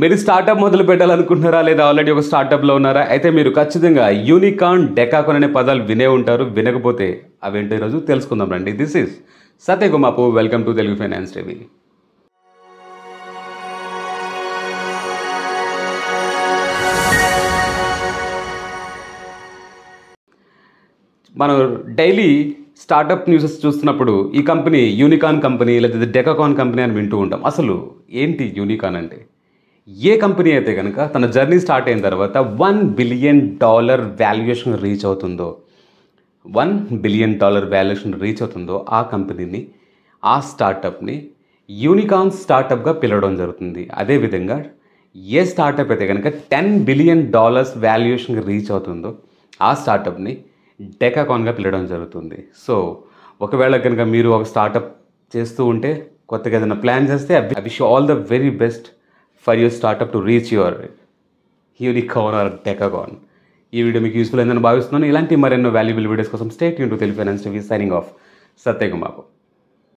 మీరు స్టార్టప్ మొదలు పెట్టాలనుకుంటున్నారా లేదా ఆల్రెడీ ఒక స్టార్టప్లో ఉన్నారా అయితే మీరు ఖచ్చితంగా యూనికాన్ డెకాకాన్ అనే పదాలు వినే ఉంటారు వినకపోతే అవేంటో ఈరోజు తెలుసుకుందాం రండి దిస్ ఈస్ సత్యకుమాపు welcome to Telugu finance TV మనం డైలీ స్టార్టప్ న్యూసెస్ చూస్తున్నప్పుడు ఈ కంపెనీ యూనికాన్ కంపెనీ లేదా డెకాకాన్ కంపెనీ అని వింటూ ఉంటాం అసలు ఏంటి యూనికాన్ అంటే ఏ కంపెనీ అయితే కనుక తన జర్నీ స్టార్ట్ అయిన తర్వాత one billion dollar valuation reach అవుతుందో one billion dollar valuation reach అవుతుందో ఆ కంపెనీని ఆ స్టార్టప్ని యూనికాన్ స్టార్టప్గా పిలవడం జరుగుతుంది అదేవిధంగా ఏ స్టార్టప్ అయితే కనుక టెన్ బిలియన్ డాలర్స్ వాల్యుయేషన్కి రీచ్ అవుతుందో ఆ స్టార్టప్ని డెకాకాన్గా పిలవడం జరుగుతుంది సో ఒకవేళ కనుక మీరు ఒక స్టార్టప్ చేస్తూ ఉంటే కొత్తగా ఏదైనా ప్లాన్ చేస్తే I wish all the very best for your startup to reach your unicorn or decacorn ఈ వీడియో మీకు యూస్ఫుల్ అయిందని భావిస్తున్నాను ఇలాంటి మరెన్నో వాల్యుబుల్ వీడియోస్ కోసం స్టేట్ యూన్ to Telugu finance TV signing off సత్యకుమాబు